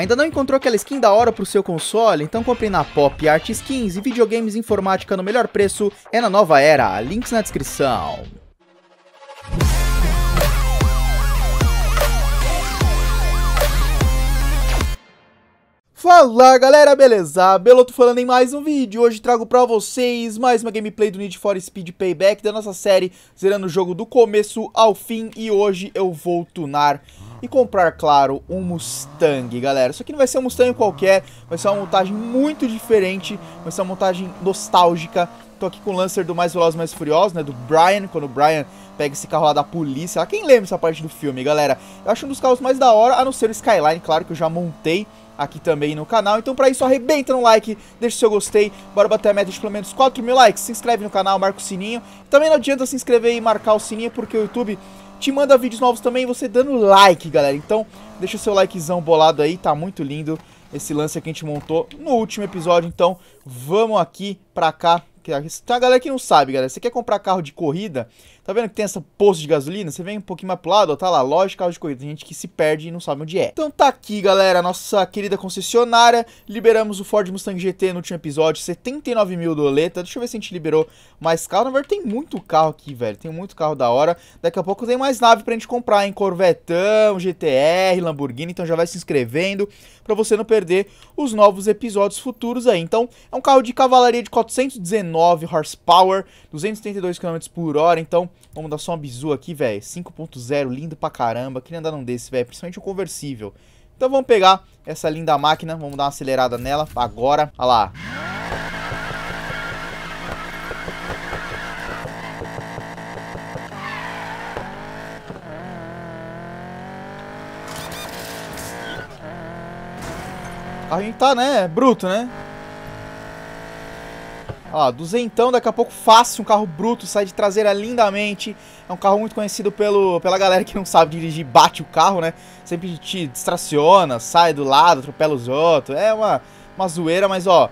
Ainda não encontrou aquela skin da hora pro seu console? Então compre na Pop Art Skins e videogames informática no melhor preço é na nova era, links na descrição. Fala galera, beleza? Beloto falando em mais um vídeo, hoje trago pra vocês mais uma gameplay do Need for Speed Payback da nossa série, zerando o jogo do começo ao fim e hoje eu vou tunar e comprar, claro, um Mustang, galera. Isso aqui não vai ser um Mustang qualquer, vai ser uma montagem muito diferente, vai ser uma montagem nostálgica. Tô aqui com o Lancer do Mais Veloz, Mais Furioso, né, do Brian, quando o Brian pega esse carro lá da polícia. Quem lembra essa parte do filme, galera? Eu acho um dos carros mais da hora, a não ser o Skyline, claro, que eu já montei aqui também no canal. Então para isso arrebenta no like, deixa o seu gostei, bora bater a meta de pelo menos 4 mil likes, se inscreve no canal, marca o sininho. Também não adianta se inscrever e marcar o sininho porque o YouTube te manda vídeos novos também você dando like, galera. Então deixa o seu likezão bolado aí, tá muito lindo esse lance que a gente montou no último episódio. Então vamos aqui pra cá. Tem a galera que não sabe, galera. Você quer comprar carro de corrida? Tá vendo que tem essa posto de gasolina? Você vem um pouquinho mais pro lado, ó, tá lá, loja de carro de corrida. Tem gente que se perde e não sabe onde é. Então tá aqui, galera, nossa querida concessionária. Liberamos o Ford Mustang GT no último episódio, 79 mil doleta. Deixa eu ver se a gente liberou mais carro. Na verdade, tem muito carro aqui, velho. Tem muito carro da hora. Daqui a pouco tem mais nave pra gente comprar, hein? Corvetão, GTR, Lamborghini. Então já vai se inscrevendo pra você não perder os novos episódios futuros aí. Então, é um carro de cavalaria de 419 horsepower, 232 km por hora. Então, Vamos dar só uma bizu aqui, velho. 5.0, lindo pra caramba. Queria andar num desse, velho. Principalmente o um conversível. Então vamos pegar essa linda máquina. Vamos dar uma acelerada nela agora. Olha lá. A gente tá, né? Bruto, né? Ó, duzentão, daqui a pouco fácil, um carro bruto, sai de traseira lindamente. É um carro muito conhecido pelo, pela galera que não sabe dirigir, bate o carro, né? Sempre te distraciona, sai do lado, atropela os outros. É uma, uma zoeira, mas ó,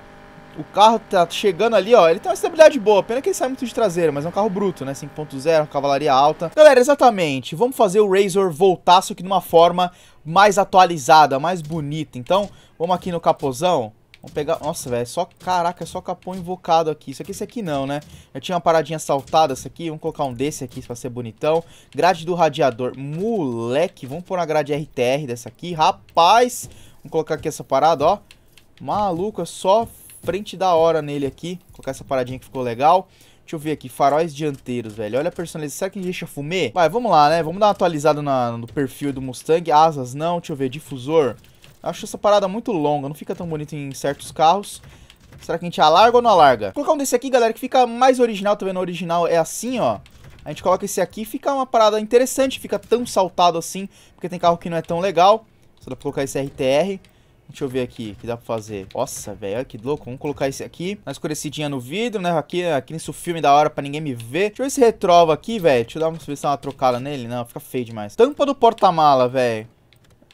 o carro tá chegando ali, ó. Ele tem uma estabilidade boa. Pena que ele sai muito de traseira, mas é um carro bruto, né? 5.0, cavalaria alta. Galera, exatamente. Vamos fazer o Razor voltar, só que de uma forma mais atualizada, mais bonita. Então, vamos aqui no capozão. Vamos pegar... Nossa, velho, é só... Caraca, é só capô invocado aqui. Isso aqui, esse aqui não, né? Eu tinha uma paradinha saltada, essa aqui. Vamos colocar um desse aqui pra ser bonitão. Grade do radiador. Moleque, vamos pôr uma grade RTR dessa aqui. Rapaz! Vamos colocar aqui essa parada, ó. Maluco, é só frente da hora nele aqui. Vou colocar essa paradinha que ficou legal. Deixa eu ver aqui, faróis dianteiros, velho. Olha a personalização. Será que deixa fumê? Vai, vamos lá, né? Vamos dar uma atualizada na, no perfil do Mustang. Asas, não. Deixa eu ver, difusor. Acho essa parada muito longa, não fica tão bonito em certos carros. Será que a gente alarga ou não alarga? Vou colocar um desse aqui, galera, que fica mais original. Tá vendo? O original é assim, ó. A gente coloca esse aqui, fica uma parada interessante. Fica tão saltado assim, porque tem carro que não é tão legal. Só dá pra colocar esse RTR. Deixa eu ver aqui o que dá pra fazer. Nossa, velho, olha que louco. Vamos colocar esse aqui. Uma escurecidinha no vidro, né? Aqui, aqui nesse filme da hora pra ninguém me ver. Deixa eu ver esse retrova aqui, velho. Deixa eu dar uma, ver se dá uma trocada nele. Não, fica feio demais. Tampa do porta-mala, velho.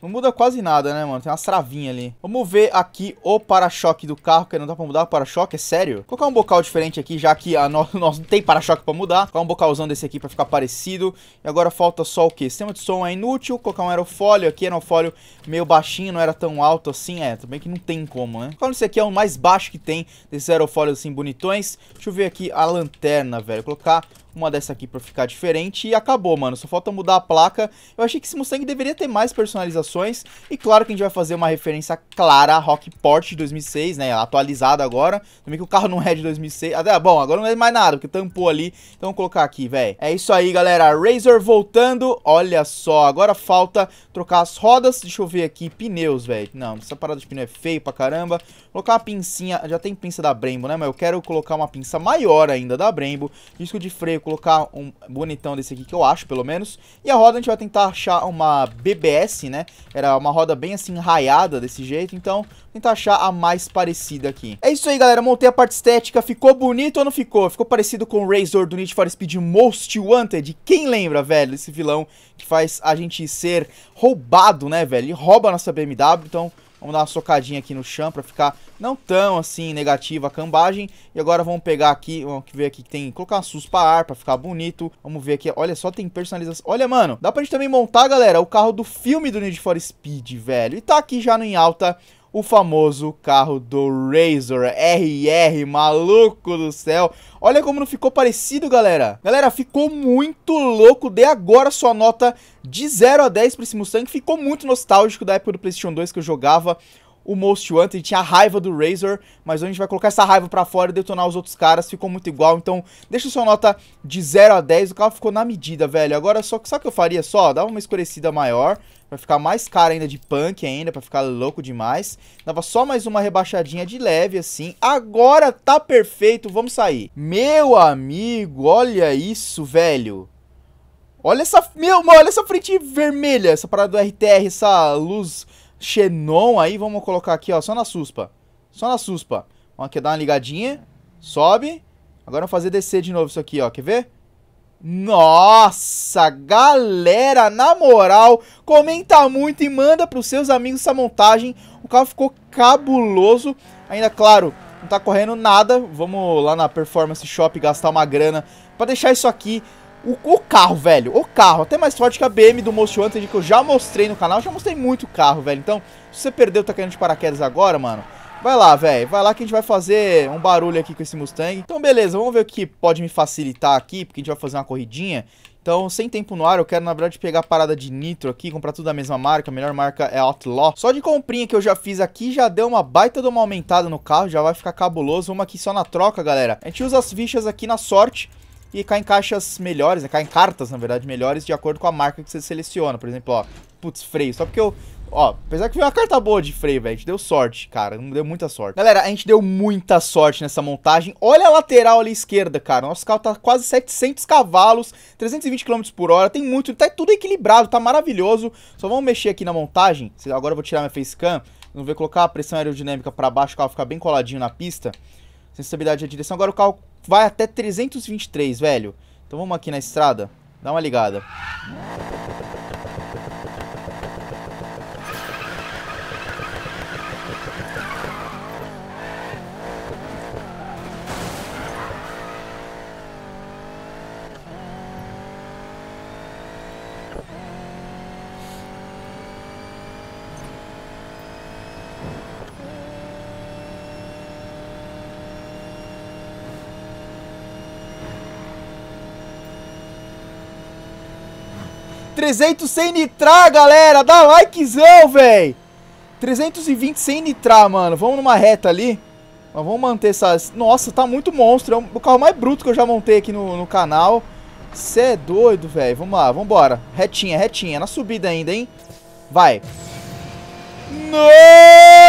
Não muda quase nada, né, mano? Tem umas travinhas ali. Vamos ver aqui o para-choque do carro, que não dá pra mudar o para-choque, é sério? Vou colocar um bocal diferente aqui, já que a no... nós não tem para-choque pra mudar. Vou colocar um bocalzão desse aqui pra ficar parecido. E agora falta só o quê? Sistema de som é inútil. Vou colocar um aerofólio aqui, aerofólio meio baixinho, não era tão alto assim. É, também que não tem como, né? Falando esse aqui é o mais baixo que tem desses aerofólios assim bonitões. Deixa eu ver aqui a lanterna, velho. Vou colocar uma dessa aqui pra ficar diferente e acabou, mano. Só falta mudar a placa. Eu achei que esse Mustang deveria ter mais personalizações e claro que a gente vai fazer uma referência clara a Rockport de 2006, né, atualizada agora. Também que o carro não é de 2006. Até, ah, bom, agora não é mais nada, porque tampou ali. Então vou colocar aqui, velho. É isso aí, galera. Razor voltando. Olha só, agora falta trocar as rodas. Deixa eu ver aqui, pneus, velho. Não, essa parada de pneu é feio pra caramba. Vou colocar uma pincinha, já tem pinça da Brembo, né, mas eu quero colocar uma pinça maior ainda da Brembo. Disco de freio colocar um bonitão desse aqui, que eu acho, pelo menos. E a roda a gente vai tentar achar uma BBS, né? Era uma roda bem assim, raiada desse jeito, então tentar achar a mais parecida aqui. É isso aí, galera. Montei a parte estética. Ficou bonito ou não ficou? Ficou parecido com o Razor do Need for Speed Most Wanted? Quem lembra, velho, esse vilão que faz a gente ser roubado, né, velho? Ele rouba a nossa BMW, então... Vamos dar uma socadinha aqui no chão para ficar não tão assim negativa a cambagem. E agora vamos pegar aqui, vamos ver aqui que tem, colocar uma para ar para ficar bonito. Vamos ver aqui, olha só, tem personalização. Olha, mano, dá pra gente também montar, galera, o carro do filme do Need for Speed, velho. E tá aqui já no em alta o famoso carro do Razor RR, maluco do céu. Olha como não ficou parecido, galera. Galera, ficou muito louco. Dê agora sua nota de 0 a 10 para esse Mustang. Ficou muito nostálgico da época do PlayStation 2 que eu jogava o Most Wanted, tinha a raiva do Razor, mas a gente vai colocar essa raiva para fora e detonar os outros caras, ficou muito igual, então deixa sua nota de 0 a 10, o carro ficou na medida, velho, agora só, sabe o que eu faria só? Dava uma escurecida maior, para ficar mais caro ainda de punk ainda, para ficar louco demais. Dava só mais uma rebaixadinha de leve, assim. Agora tá perfeito, vamos sair. Meu amigo, olha isso, velho. Olha essa, meu, olha essa frente vermelha, essa parada do RTR, essa luz xenon aí. Vamos colocar aqui, ó, só na suspa. Só na suspa. Vamos aqui, dar uma ligadinha. Sobe. Agora fazer descer de novo isso aqui, ó, quer ver? Nossa, galera, na moral, comenta muito e manda para os seus amigos essa montagem. O carro ficou cabuloso. Ainda, claro, não tá correndo nada. Vamos lá na Performance Shop gastar uma grana para deixar isso aqui. O, o, carro, velho, o carro, até mais forte que a BM do Most Wanted que eu já mostrei no canal. já mostrei muito carro, velho. Então, se você perdeu, tá caindo de paraquedas agora, mano Vai lá, velho. Vai lá que a gente vai fazer um barulho aqui com esse Mustang. Então, beleza. Vamos ver o que pode me facilitar aqui, porque a gente vai fazer uma corridinha. Então, sem tempo no ar, eu quero, na verdade, pegar a parada de nitro aqui, comprar tudo da mesma marca, a melhor marca é Outlaw. Só de comprinha que eu já fiz aqui, já deu uma baita de uma aumentada no carro, já vai ficar cabuloso. Uma aqui só na troca, galera. A gente usa as fichas aqui na sorte, e cai em caixas melhores, né? cai em cartas, na verdade, melhores de acordo com a marca que você seleciona. Por exemplo, ó, putz, freio. Só porque eu Ó, apesar que veio uma carta boa de freio, velho. A gente deu sorte, cara. Não deu muita sorte. Galera, a gente deu muita sorte nessa montagem. Olha a lateral ali esquerda, cara. Nosso carro tá quase 700 cavalos, 320 km por hora. Tem muito, tá tudo equilibrado, tá maravilhoso. Só vamos mexer aqui na montagem. Agora eu vou tirar minha facecam. Vamos ver, colocar a pressão aerodinâmica pra baixo, o carro ficar bem coladinho na pista. Sensibilidade à direção. Agora o carro vai até 323, velho. Então vamos aqui na estrada. Dá uma ligada. Música 300 sem nitrar, galera. Dá likezão, velho. 320 sem nitrar, mano. Vamos numa reta ali. Mas vamos manter essas... Nossa, tá muito monstro. É o carro mais bruto que eu já montei aqui no, no canal. Você é doido, velho. Vamos lá, vambora. Retinha, retinha. Na subida ainda, hein? Vai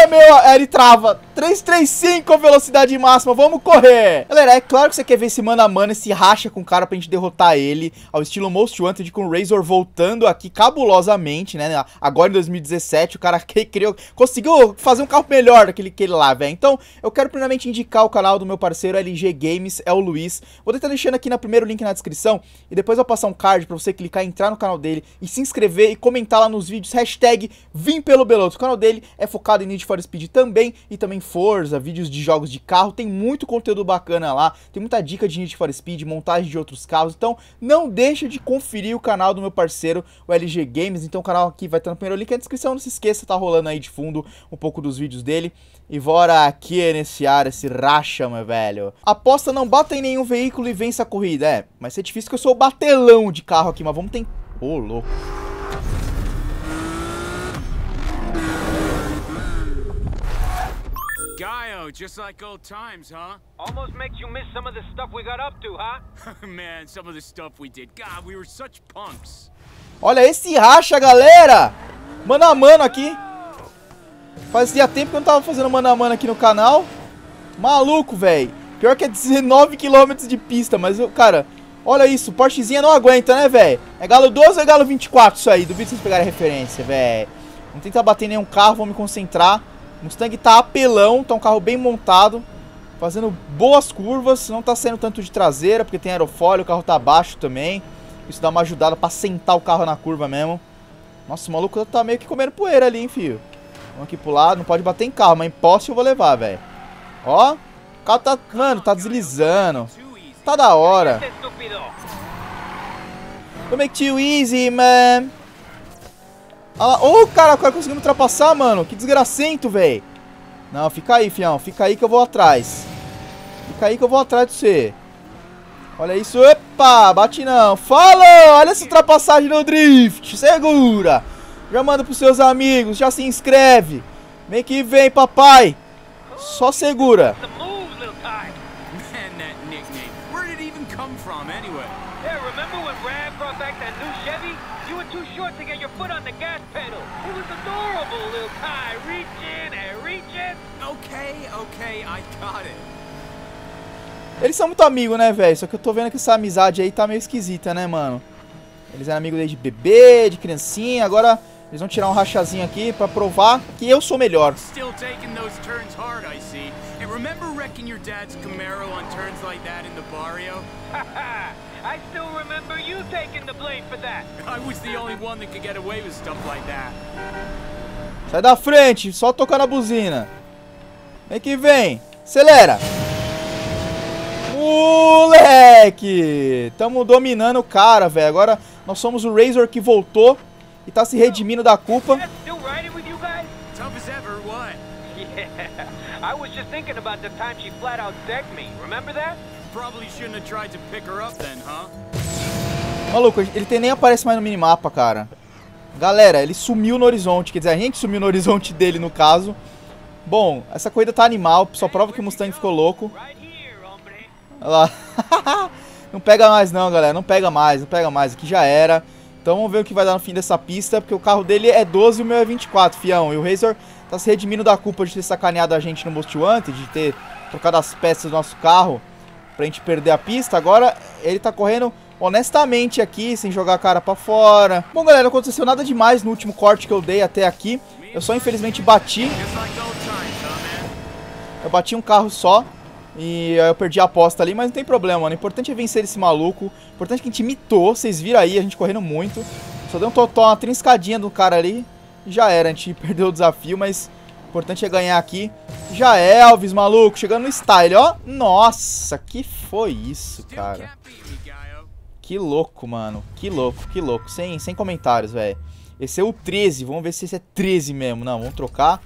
meu... ele trava. 335, velocidade máxima. Vamos correr. Galera, é claro que você quer ver esse mano a mano, esse racha com o cara pra gente derrotar ele. Ao estilo Most Wanted, com o Razor voltando aqui cabulosamente, né? Agora em 2017, o cara que criou... Conseguiu fazer um carro melhor daquele que ele lá, velho. Então, eu quero primeiramente indicar o canal do meu parceiro LG Games, é o Luiz. Vou tentar deixando aqui no primeiro link na descrição. E depois eu vou passar um card pra você clicar, entrar no canal dele e se inscrever e comentar lá nos vídeos. Hashtag Vim pelo Beloto. O canal dele dele, é focado em Need for Speed também e também Forza, vídeos de jogos de carro, tem muito conteúdo bacana lá, tem muita dica de Need for Speed, montagem de outros carros, então não deixa de conferir o canal do meu parceiro, o LG Games, então o canal aqui vai estar no primeiro link na descrição, não se esqueça, tá rolando aí de fundo um pouco dos vídeos dele e bora aqui nesse ar, esse racha, meu velho. Aposta não bata em nenhum veículo e vença a corrida, é, mas é difícil que eu sou o batelão de carro aqui, mas vamos tentar. Ô, oh, louco. just like old times, huh? Almost makes you miss some of the stuff we got up to, huh? Man, some of the stuff we did. God, we were such punks. Olha esse racha, galera! Mano a mano aqui. Fazia tempo que eu não tava fazendo mano a mano aqui no canal. Maluco, velho. Pior que é 19 km de pista, mas, eu, cara, olha isso. Porschezinha não aguenta, né, velho? É galo 12 ou é galo 24 isso aí? Duvido vocês pegarem a referência, velho. Não tentar bater nenhum carro, vou me concentrar. Mustang tá apelão, tá um carro bem montado, fazendo boas curvas, não tá saindo tanto de traseira, porque tem aerofólio, o carro tá baixo também. Isso dá uma ajudada pra sentar o carro na curva mesmo. Nossa, o maluco tá meio que comendo poeira ali, hein, filho. Vamos aqui pro lado, não pode bater em carro, mas em poste eu vou levar, velho. Ó, o carro tá, mano, tá deslizando. Tá da hora. Don't make too easy, man. Olha lá. Ô, oh, cara, o cara conseguiu me ultrapassar, mano. Que desgracento, velho. Não, fica aí, fião. Fica aí que eu vou atrás. Fica aí que eu vou atrás de você. Olha isso. Opa, bate não. Falou! Olha essa ultrapassagem no drift. Segura. Já manda pros seus amigos. Já se inscreve. Vem que vem, papai. Só segura. Eles são muito amigos, né, velho? Só que eu tô vendo que essa amizade aí tá meio esquisita, né, mano? Eles eram amigos desde bebê, de criancinha, agora eles vão tirar um rachazinho aqui pra provar que eu sou melhor. I still remember you taking the blame for that. I was the only one that could get away with stuff like that. Sai da frente, só tocar na buzina. Vem que vem. Acelera. Moleque! Tamo dominando o cara, velho. Agora nós somos o Razor que voltou e tá se redimindo da culpa. Maluco, ele tem, nem aparece mais no minimapa, cara. Galera, ele sumiu no horizonte. Quer dizer, a gente sumiu no horizonte dele, no caso. Bom, essa corrida tá animal, só prova que o Mustang ficou louco. Olha lá. não pega mais não, galera. Não pega mais, não pega mais. Aqui já era. Então vamos ver o que vai dar no fim dessa pista, porque o carro dele é 12 e o meu é 24, fião. E o Razor tá se redimindo da culpa de ter sacaneado a gente no Most Wanted, de ter trocado as peças do nosso carro pra gente perder a pista. Agora ele tá correndo honestamente aqui, sem jogar a cara pra fora. Bom, galera, não aconteceu nada demais no último corte que eu dei até aqui. Eu só infelizmente bati eu bati um carro só e eu perdi a aposta ali, mas não tem problema, mano. Né? O importante é vencer esse maluco. O importante é que a gente mitou, vocês viram aí, a gente correndo muito. Só deu um totó, uma trincadinha do cara ali. Já era, a gente perdeu o desafio, mas o importante é ganhar aqui. Já é, Elvis, maluco, chegando no style, ó. Nossa, que foi isso, cara. Que louco, mano. Que louco, que louco. Sem, sem comentários, velho. Esse é o 13. Vamos ver se esse é 13 mesmo. Não, vamos trocar.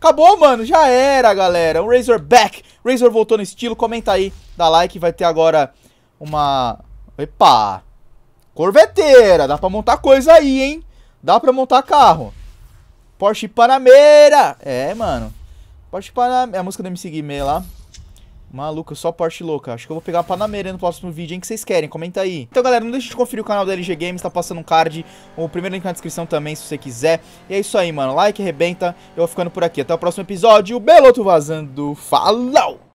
Acabou, mano. Já era, galera. O Razor back. Razor voltou no estilo. Comenta aí. Dá like. Vai ter agora uma... Epa. Corveteira. Dá pra montar coisa aí, hein? Dá pra montar carro. Porsche Panamera. É, mano. Porsche Panameira. É a música do MC Guimê lá. Maluco, só parte louca. Acho que eu vou pegar a Panameira no próximo vídeo, hein? Que vocês querem? Comenta aí. Então, galera, não deixe de conferir o canal da LG Games. Tá passando um card. O primeiro link na descrição também, se você quiser. E é isso aí, mano. Like, arrebenta. Eu vou ficando por aqui. Até o próximo episódio. Beloto vazando. Falou!